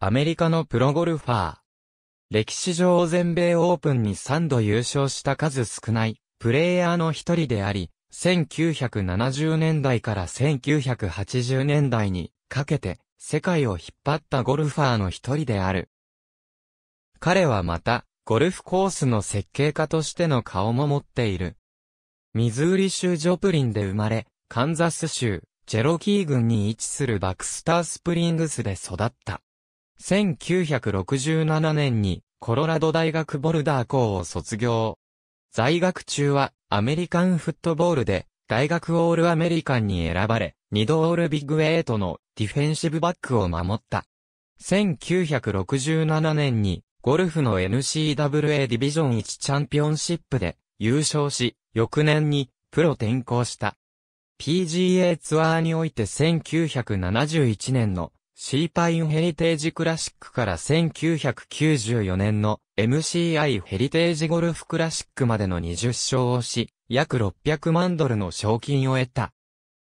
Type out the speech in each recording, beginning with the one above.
アメリカのプロゴルファー。歴史上全米オープンに3度優勝した数少ない、プレイヤーの一人であり、1970年代から1980年代にかけて世界を引っ張ったゴルファーの一人である。彼はまた、ゴルフコースの設計家としての顔も持っている。ミズーリ州ジョプリンで生まれ、カンザス州、ジェロキー郡に位置するバクスタースプリングスで育った。1967年にコロラド大学ボルダー校を卒業。在学中はアメリカンフットボールで大学オールアメリカンに選ばれ、二度オールビッグエイトのディフェンシブバックを守った。1967年にゴルフの n c w a ディビジョン1チャンピオンシップで優勝し、翌年にプロ転向した。PGA ツアーにおいて1971年のシーパインヘリテージクラシックから1994年の MCI ヘリテージゴルフクラシックまでの20勝をし、約600万ドルの賞金を得た。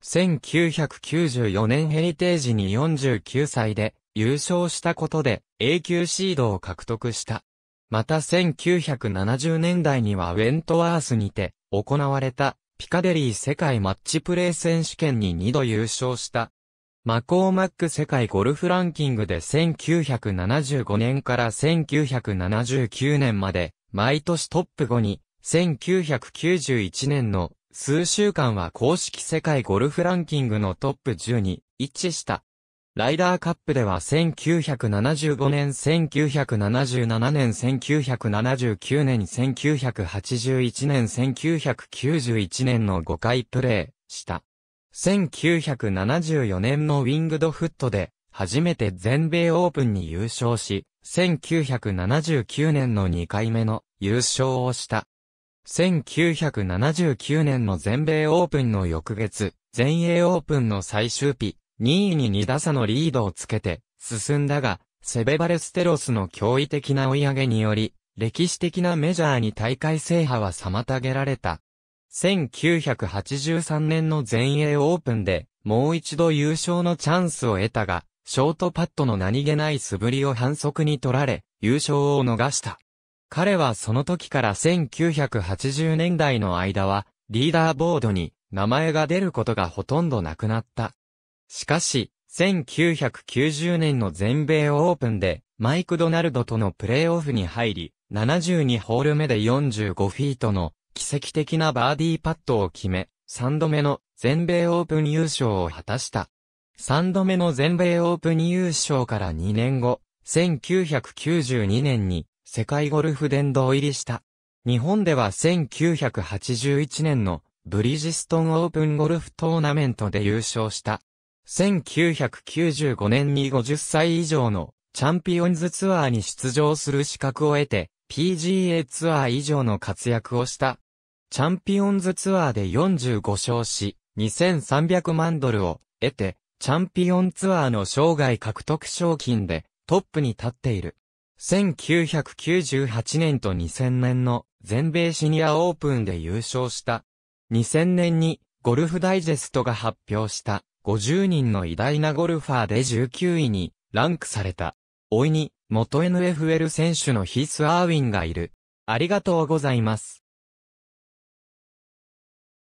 1994年ヘリテージに49歳で優勝したことで A 級シードを獲得した。また1970年代にはウェントワースにて行われたピカデリー世界マッチプレー選手権に2度優勝したマコーマック世界ゴルフランキングで1975年から1979年まで、毎年トップ5に、1991年の数週間は公式世界ゴルフランキングのトップ10に位置した。ライダーカップでは1975年、1977年、1979年、1981年、1991年の5回プレーした。1974年のウィングドフットで、初めて全米オープンに優勝し、1979年の2回目の優勝をした。1979年の全米オープンの翌月、全英オープンの最終日、2位に2打差のリードをつけて進んだが、セベバレステロスの驚異的な追い上げにより、歴史的なメジャーに大会制覇は妨げられた。1983年の全英オープンで、もう一度優勝のチャンスを得たが、ショートパットの何気ない素振りを反則に取られ、優勝を逃した。彼はその時から1980年代の間は、リーダーボードに名前が出ることがほとんどなくなった。しかし、1990年の全米オープンで、マイク・ドナルドとのプレーオフに入り、72ホール目で45フィートの奇跡的なバーディーパットを決め、3度目の全米オープン優勝を果たした。3度目の全米オープン優勝から2年後、1992年に世界ゴルフ殿堂入りした。日本では1981年のブリジストンオープンゴルフトーナメントで優勝した。1995年に50歳以上のチャンピオンズツアーに出場する資格を得て PGA ツアー以上の活躍をしたチャンピオンズツアーで45勝し、2300万ドルを得て、チャンピオンツアーの生涯獲得賞金でトップに立っている。1998年と2000年の全米シニアオープンで優勝した。2000年にゴルフダイジェストが発表した50人の偉大なゴルファーで19位にランクされた。おいに元 NFL 選手のヒース・アーウィンがいる。ありがとうございます。